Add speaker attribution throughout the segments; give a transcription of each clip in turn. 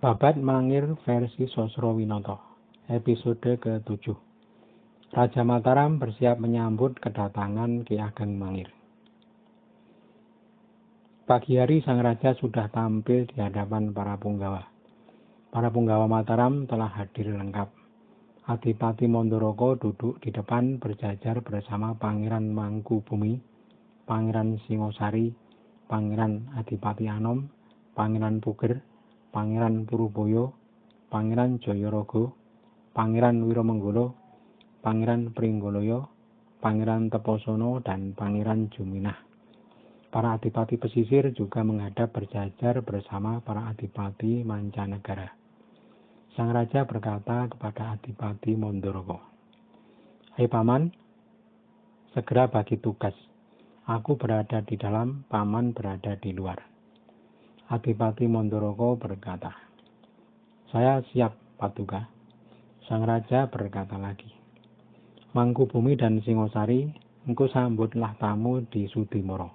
Speaker 1: Babat Mangir versi Sosro Winoto, episode ke-7. Raja Mataram bersiap menyambut kedatangan Ki Ageng Mangir. Pagi hari sang raja sudah tampil di hadapan para punggawa. Para punggawa Mataram telah hadir lengkap. Adipati Mondoroko duduk di depan berjajar bersama Pangeran Mangku Bumi, Pangeran Singosari, Pangeran Adipati Anom, Pangeran Puger, Pangeran Puruboyo, Pangeran Joyorogo, Pangeran Wiromenggala, Pangeran Pringgoloyo, Pangeran Teposono, dan Pangeran Juminah. Para adipati pesisir juga menghadap berjajar bersama para adipati mancanegara. Sang Raja berkata kepada Adipati Mondorogo, Hai Paman, segera bagi tugas. Aku berada di dalam, Paman berada di luar. Adipati Mondoroko berkata, Saya siap, Paduka. Sang Raja berkata lagi, Mangku Bumi dan Singosari, engkau sambutlah tamu di Sudimoro.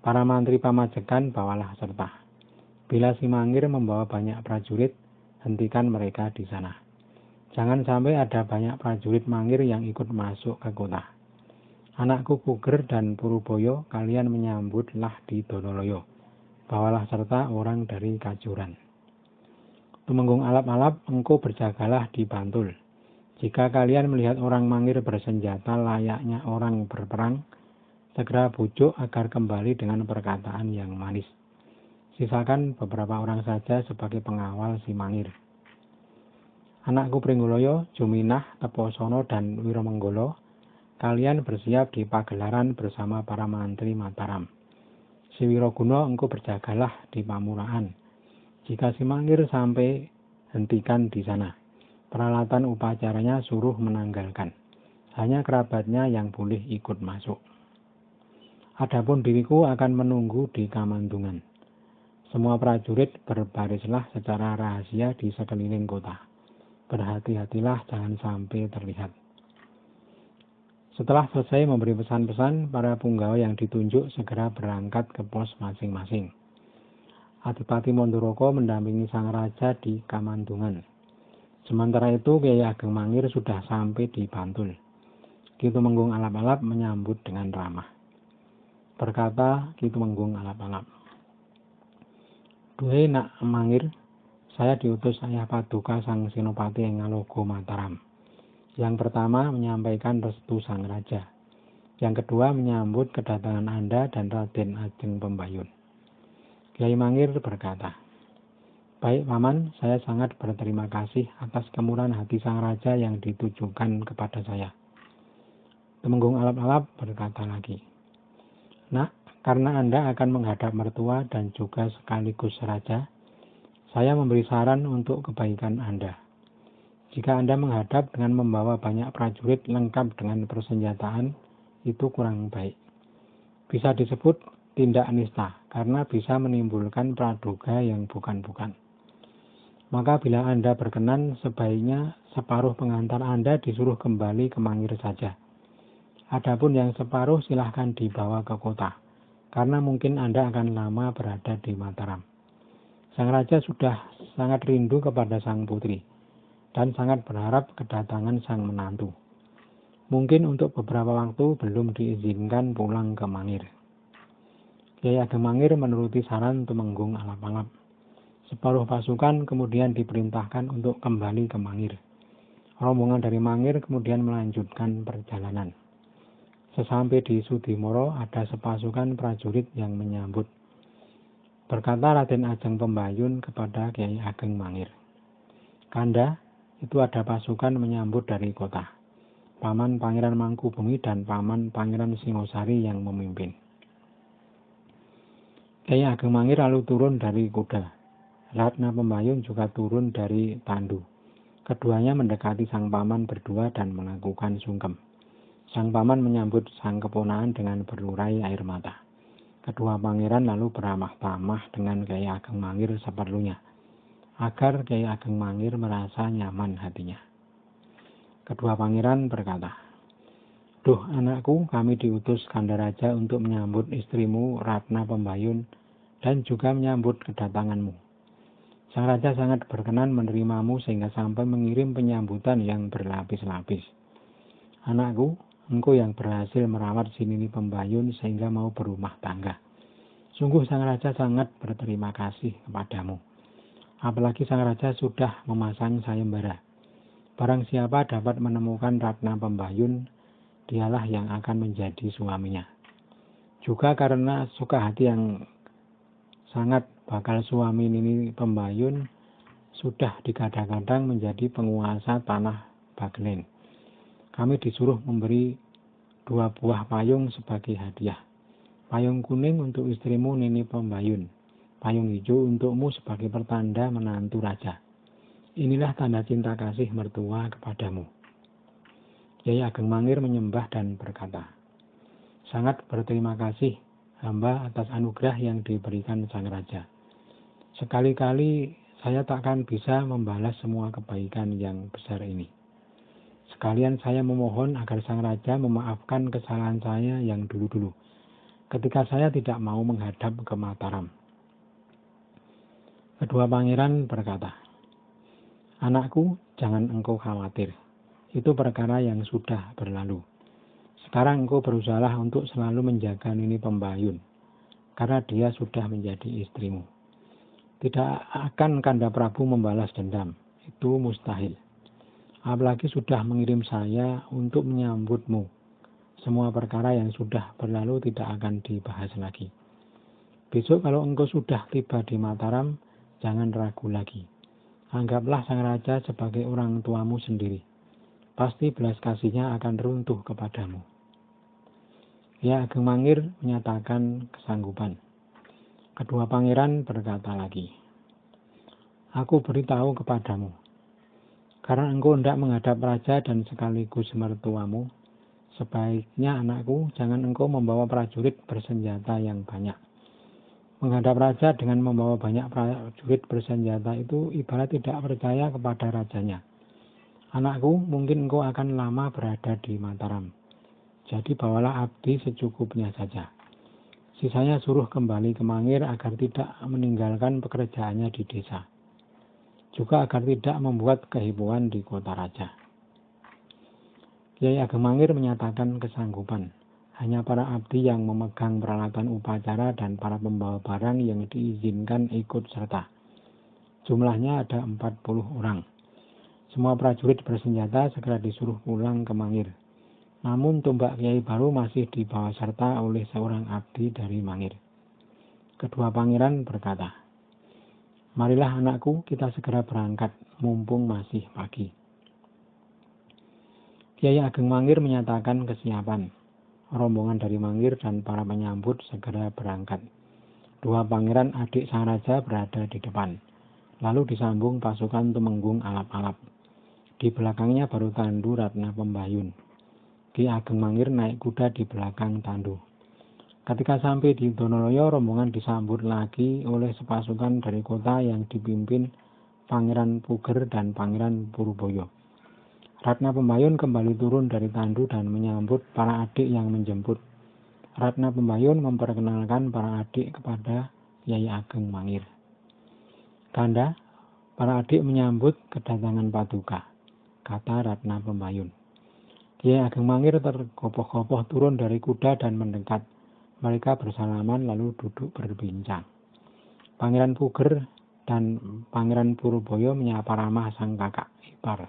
Speaker 1: Para mantri pamajekan bawalah serta. Bila si Mangir membawa banyak prajurit, hentikan mereka di sana. Jangan sampai ada banyak prajurit Mangir yang ikut masuk ke kota. Anakku Puger dan Puruboyo, kalian menyambutlah di Donoloyo bawalah serta orang dari kacuran. Tumenggung alap-alap, engkau berjagalah di Bantul. Jika kalian melihat orang mangir bersenjata layaknya orang berperang, segera bujuk agar kembali dengan perkataan yang manis. Sisakan beberapa orang saja sebagai pengawal si mangir. Anakku Pringguloyo, Juminah, Teposono, dan Wiromenggolo, kalian bersiap di pagelaran bersama para mantri Mataram. Siwiroguno engkau berjagalah di Pamuraan. Jika si mangir sampai hentikan di sana. Peralatan upacaranya suruh menanggalkan. Hanya kerabatnya yang boleh ikut masuk. Adapun diriku akan menunggu di Kamandungan. Semua prajurit berbarislah secara rahasia di sekeliling kota. Berhati-hatilah jangan sampai terlihat. Setelah selesai memberi pesan-pesan, para punggawa yang ditunjuk segera berangkat ke pos masing-masing. Adipati Mondoroko mendampingi sang raja di Kamandungan. Sementara itu, Kiai Ageng Mangir sudah sampai di Bantul. Kitu Menggung Alap-Alap menyambut dengan ramah. Berkata Kitu Menggung Alap-Alap, Duhai nak Mangir, saya diutus ayah paduka sang Sinopati yang ngalogo Mataram. Yang pertama menyampaikan restu sang raja. Yang kedua menyambut kedatangan Anda dan Raden Ajeng Pembayun. Kiai Mangir berkata, Baik Paman, saya sangat berterima kasih atas kemurahan hati sang raja yang ditujukan kepada saya. Temenggung alap-alap berkata lagi, Nak, karena Anda akan menghadap mertua dan juga sekaligus raja, saya memberi saran untuk kebaikan Anda. Jika Anda menghadap dengan membawa banyak prajurit lengkap dengan persenjataan, itu kurang baik. Bisa disebut tindak nista karena bisa menimbulkan praduga yang bukan-bukan. Maka bila Anda berkenan, sebaiknya separuh pengantar Anda disuruh kembali ke Mangir saja. Adapun yang separuh silahkan dibawa ke kota, karena mungkin Anda akan lama berada di Mataram. Sang Raja sudah sangat rindu kepada sang putri dan sangat berharap kedatangan sang menantu. Mungkin untuk beberapa waktu belum diizinkan pulang ke Mangir. Kiai Ageng Mangir menuruti saran Tumenggung Alap-Alap. Separuh pasukan kemudian diperintahkan untuk kembali ke Mangir. Rombongan dari Mangir kemudian melanjutkan perjalanan. Sesampai di Sudimoro ada sepasukan prajurit yang menyambut. Berkata Raden Ajeng Pembayun kepada Kiai Ageng Mangir. Kanda, itu ada pasukan menyambut dari kota. Paman Pangeran Mangkubumi dan Paman Pangeran Singosari yang memimpin. Kiai Ageng Mangir lalu turun dari kuda. Ratna Pembayun juga turun dari tandu. Keduanya mendekati sang paman berdua dan melakukan sungkem. Sang paman menyambut sang keponaan dengan berlurai air mata. Kedua pangeran lalu beramah-tamah dengan Kiai Ageng Mangir seperlunya agar Kiai Ageng Mangir merasa nyaman hatinya. Kedua pangeran berkata, Duh anakku, kami diutus Kandaraja untuk menyambut istrimu Ratna Pembayun dan juga menyambut kedatanganmu. Sang Raja sangat berkenan menerimamu sehingga sampai mengirim penyambutan yang berlapis-lapis. Anakku, engkau yang berhasil merawat Sinini Pembayun sehingga mau berumah tangga. Sungguh Sang Raja sangat berterima kasih kepadamu apalagi sang raja sudah memasang sayembara. Barang siapa dapat menemukan Ratna Pembayun, dialah yang akan menjadi suaminya. Juga karena suka hati yang sangat bakal suami ini Pembayun sudah digadang kadang menjadi penguasa tanah Baglen. Kami disuruh memberi dua buah payung sebagai hadiah. Payung kuning untuk istrimu Nini Pembayun payung hijau untukmu sebagai pertanda menantu raja. Inilah tanda cinta kasih mertua kepadamu. Yaya Ageng Mangir menyembah dan berkata, Sangat berterima kasih hamba atas anugerah yang diberikan Sang Raja. Sekali-kali saya takkan bisa membalas semua kebaikan yang besar ini. Sekalian saya memohon agar Sang Raja memaafkan kesalahan saya yang dulu-dulu, ketika saya tidak mau menghadap ke Mataram Kedua pangeran berkata, Anakku, jangan engkau khawatir. Itu perkara yang sudah berlalu. Sekarang engkau berusahalah untuk selalu menjaga Nini Pembayun, karena dia sudah menjadi istrimu. Tidak akan Kanda Prabu membalas dendam, itu mustahil. Apalagi sudah mengirim saya untuk menyambutmu. Semua perkara yang sudah berlalu tidak akan dibahas lagi. Besok kalau engkau sudah tiba di Mataram, Jangan ragu lagi. Anggaplah sang raja sebagai orang tuamu sendiri. Pasti belas kasihnya akan runtuh kepadamu. Ya Ageng Mangir menyatakan kesanggupan. Kedua pangeran berkata lagi, Aku beritahu kepadamu, karena engkau hendak menghadap raja dan sekaligus mertuamu, sebaiknya anakku jangan engkau membawa prajurit bersenjata yang banyak menghadap raja dengan membawa banyak prajurit bersenjata itu ibarat tidak percaya kepada rajanya. Anakku, mungkin engkau akan lama berada di Mataram. Jadi bawalah abdi secukupnya saja. Sisanya suruh kembali ke Mangir agar tidak meninggalkan pekerjaannya di desa. Juga agar tidak membuat kehibuan di kota raja. Kiai Ageng Mangir menyatakan kesanggupan. Hanya para abdi yang memegang peralatan upacara dan para pembawa barang yang diizinkan ikut serta. Jumlahnya ada 40 orang. Semua prajurit bersenjata segera disuruh pulang ke Mangir. Namun tombak Kiai Baru masih dibawa serta oleh seorang abdi dari Mangir. Kedua pangeran berkata, Marilah anakku kita segera berangkat, mumpung masih pagi. Kiai Ageng Mangir menyatakan kesiapan rombongan dari Mangir dan para penyambut segera berangkat. Dua pangeran adik sang raja berada di depan. Lalu disambung pasukan Tumenggung Alap-Alap. Di belakangnya baru Tandu Ratna Pembayun. Ki Ageng Mangir naik kuda di belakang Tandu. Ketika sampai di Donoloyo, rombongan disambut lagi oleh sepasukan dari kota yang dipimpin Pangeran Puger dan Pangeran Purboyo. Ratna Pembayun kembali turun dari tandu dan menyambut para adik yang menjemput. Ratna Pembayun memperkenalkan para adik kepada Yayi Ageng Mangir. Kanda, para adik menyambut kedatangan Paduka, kata Ratna Pembayun. Kiai Ageng Mangir terkopoh-kopoh turun dari kuda dan mendekat. Mereka bersalaman lalu duduk berbincang. Pangeran Puger dan Pangeran Purboyo menyapa ramah sang kakak ipar.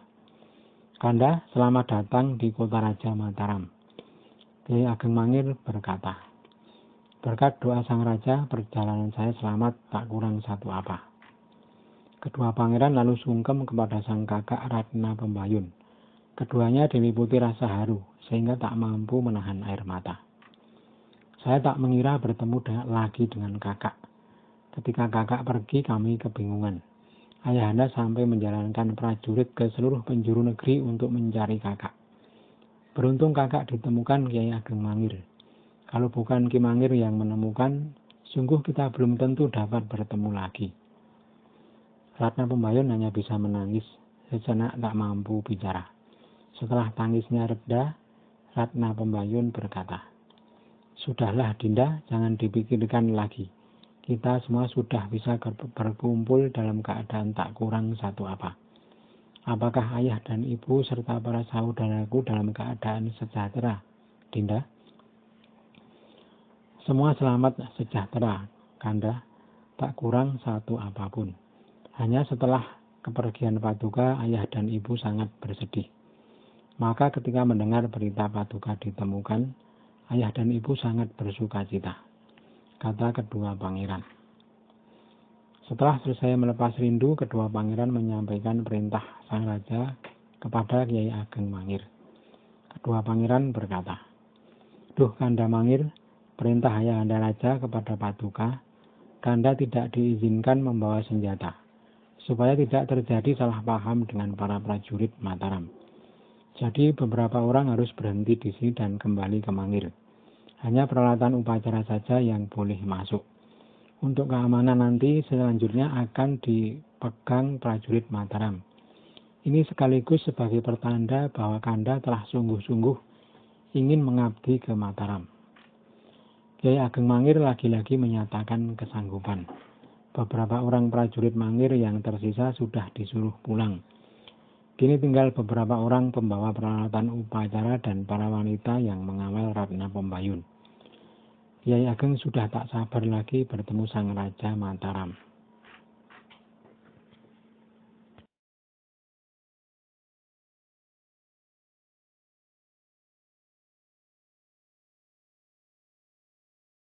Speaker 1: Kanda, selamat datang di Kota Raja Mataram. Ki Ageng Mangir berkata, Berkat doa sang raja, perjalanan saya selamat tak kurang satu apa. Kedua pangeran lalu sungkem kepada sang kakak Ratna Pembayun. Keduanya diliputi rasa haru, sehingga tak mampu menahan air mata. Saya tak mengira bertemu lagi dengan kakak. Ketika kakak pergi, kami kebingungan. Ayahanda sampai menjalankan prajurit ke seluruh penjuru negeri untuk mencari kakak. Beruntung kakak ditemukan Kiai Ageng Mangir. Kalau bukan Ki Mangir yang menemukan, sungguh kita belum tentu dapat bertemu lagi. Ratna Pembayun hanya bisa menangis, sejenak tak mampu bicara. Setelah tangisnya reda, Ratna Pembayun berkata, Sudahlah Dinda, jangan dipikirkan lagi kita semua sudah bisa berkumpul dalam keadaan tak kurang satu apa. Apakah ayah dan ibu serta para saudaraku dalam keadaan sejahtera, Dinda? Semua selamat sejahtera, Kanda, tak kurang satu apapun. Hanya setelah kepergian Paduka, ayah dan ibu sangat bersedih. Maka ketika mendengar berita Paduka ditemukan, ayah dan ibu sangat bersuka cita kata kedua pangeran. Setelah selesai melepas rindu, kedua pangeran menyampaikan perintah sang raja kepada Kiai Ageng Mangir. Kedua pangeran berkata, Duh Kanda Mangir, perintah ayah Anda Raja kepada Paduka, Kanda tidak diizinkan membawa senjata, supaya tidak terjadi salah paham dengan para prajurit Mataram. Jadi beberapa orang harus berhenti di sini dan kembali ke Mangir. Hanya peralatan upacara saja yang boleh masuk. Untuk keamanan nanti selanjutnya akan dipegang prajurit Mataram. Ini sekaligus sebagai pertanda bahwa Kanda telah sungguh-sungguh ingin mengabdi ke Mataram. Kiai Ageng Mangir lagi-lagi menyatakan kesanggupan. Beberapa orang prajurit Mangir yang tersisa sudah disuruh pulang. Kini tinggal beberapa orang pembawa peralatan upacara dan para wanita yang mengawal Ratna Pembayun. Kiai Ageng sudah tak sabar lagi bertemu Sang Raja Mataram.